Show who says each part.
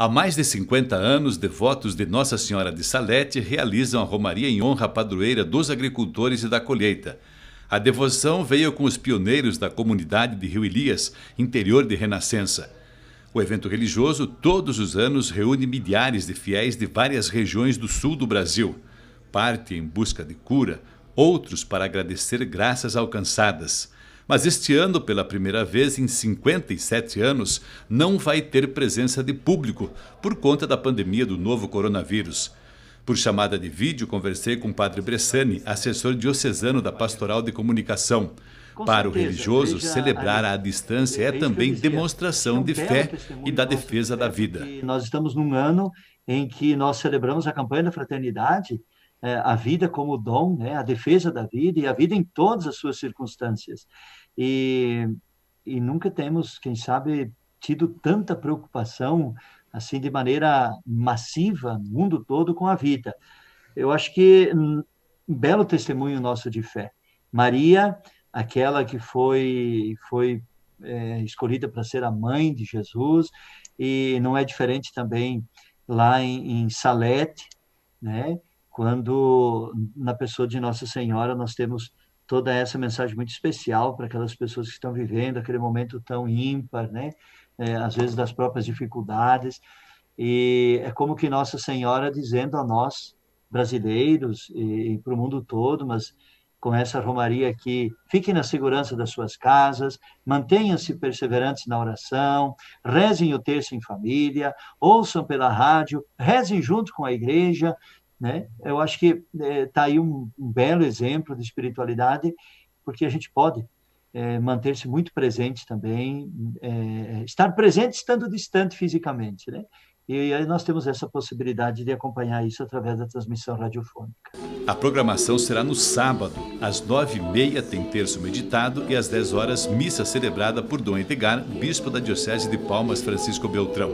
Speaker 1: Há mais de 50 anos, devotos de Nossa Senhora de Salete realizam a romaria em honra padroeira dos agricultores e da colheita. A devoção veio com os pioneiros da comunidade de Rio Elias, interior de Renascença. O evento religioso, todos os anos, reúne milhares de fiéis de várias regiões do sul do Brasil. Parte em busca de cura, outros para agradecer graças alcançadas. Mas este ano, pela primeira vez em 57 anos, não vai ter presença de público por conta da pandemia do novo coronavírus. Por chamada de vídeo, conversei com o padre Bressani, assessor diocesano da Pastoral de Comunicação. Para o religioso, celebrar à distância é também demonstração é de fé e da defesa né? da vida. Nós
Speaker 2: estamos num ano em que nós celebramos a campanha da fraternidade é, a vida como dom, né, a defesa da vida e a vida em todas as suas circunstâncias. E, e nunca temos, quem sabe, tido tanta preocupação assim de maneira massiva, mundo todo, com a vida. Eu acho que um belo testemunho nosso de fé. Maria, aquela que foi foi é, escolhida para ser a mãe de Jesus, e não é diferente também lá em, em Salete, né? quando na pessoa de Nossa Senhora nós temos toda essa mensagem muito especial para aquelas pessoas que estão vivendo aquele momento tão ímpar, né? É, às vezes das próprias dificuldades. E é como que Nossa Senhora dizendo a nós, brasileiros, e, e para o mundo todo, mas com essa romaria aqui, fiquem na segurança das suas casas, mantenham-se perseverantes na oração, rezem o terço em família, ouçam pela rádio, rezem junto com a igreja, né? Eu acho que está é, tá aí um, um, belo exemplo de espiritualidade, porque a gente pode é, manter-se muito presente também, é, é, estar presente estando distante fisicamente, né? E aí nós temos essa possibilidade de acompanhar isso através da transmissão radiofônica.
Speaker 1: A programação será no sábado, às nove e meia tem terço meditado e às dez horas missa celebrada por Dom Edgar, bispo da Diocese de Palmas, Francisco Beltrão.